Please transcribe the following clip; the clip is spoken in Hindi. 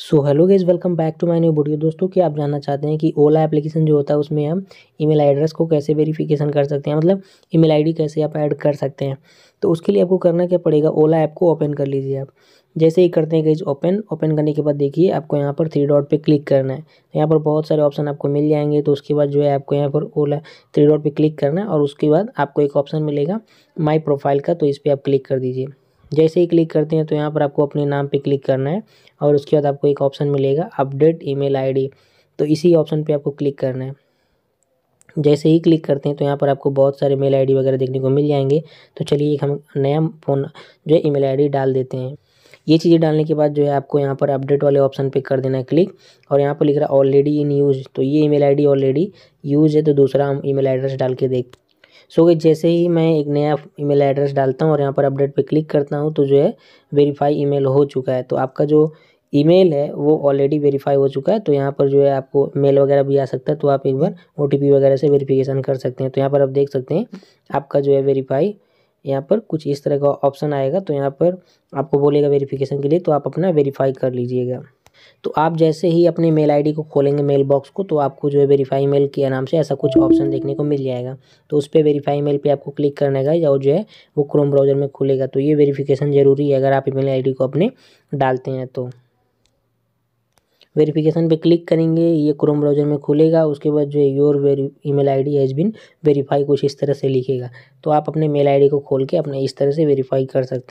so hello guys welcome back to my new video दोस्तों क्या आप जानना चाहते हैं कि ओला एप्लीकेशन जो होता है उसमें हम ईमेल एड्रेस को कैसे वेरिफिकेशन कर सकते हैं मतलब ईमेल आईडी कैसे आप ऐड कर सकते हैं तो उसके लिए आपको करना क्या पड़ेगा ओला ऐप को ओपन कर लीजिए आप जैसे ही करते हैं गेज ओपन ओपन करने के बाद देखिए आपको यहाँ पर थ्री डॉट पर क्लिक करना है तो यहाँ पर बहुत सारे ऑप्शन आपको मिल जाएंगे तो उसके बाद जो है आपको यहाँ पर ओला थ्री डॉट पर क्लिक करना है और उसके बाद आपको एक ऑप्शन मिलेगा माई प्रोफाइल का तो इस पर आप क्लिक कर दीजिए जैसे ही क्लिक करते हैं तो यहाँ पर आपको अपने नाम पे क्लिक करना है और उसके बाद आपको एक ऑप्शन मिलेगा अपडेट ईमेल आईडी तो इसी ऑप्शन पे आपको क्लिक करना है जैसे ही क्लिक करते हैं तो यहाँ पर आपको बहुत सारे मेल आईडी वगैरह देखने को मिल जाएंगे तो चलिए एक हम नया फ़ोन जो है ई मेल डाल देते हैं ये चीज़ें डालने के बाद जो है आपको यहाँ पर अपडेट वाले ऑप्शन पे कर देना है क्लिक और यहाँ पर लिख रहा है ऑलरेडी इन यूज़ तो ये ई मेल ऑलरेडी यूज़ है तो दूसरा हम ई एड्रेस डाल के देख सो गई जैसे ही मैं एक नया ईमेल एड्रेस डालता हूँ और यहाँ पर अपडेट पे क्लिक करता हूँ तो जो है वेरीफाई ईमेल हो चुका है तो आपका जो ईमेल है वो ऑलरेडी वेरीफाई हो चुका है तो यहाँ पर जो है आपको मेल वगैरह भी आ सकता है तो आप एक बार ओ वगैरह से वेरीफिकेशन कर सकते हैं तो यहाँ पर आप देख सकते हैं आपका जो है वेरीफाई यहाँ पर कुछ इस तरह का ऑप्शन आएगा तो यहाँ पर आपको बोलेगा वेरीफिकेशन के लिए तो आप अपना वेरीफाई कर लीजिएगा तो आप जैसे ही अपने मेल आईडी को खोलेंगे मेल बॉक्स को तो आपको जो है वेरीफाई मेल के नाम से ऐसा कुछ ऑप्शन देखने को मिल जाएगा तो उस पर वेरीफाई मेल पर आपको क्लिक करने का या जो है वो क्रोम ब्राउज़र में खुलेगा तो ये वेरीफिकेशन ज़रूरी है अगर आप ईमेल आईडी को अपने डालते हैं तो वेरिफिकेशन पे क्लिक करेंगे ये क्रोम ब्राउज़र में खुलेगा उसके बाद जो है your very E I D has been verify कुछ इस तरह से लिखेगा तो आप अपने मेल आईडी को खोल के अपने इस तरह से वेरीफाई कर सकते हैं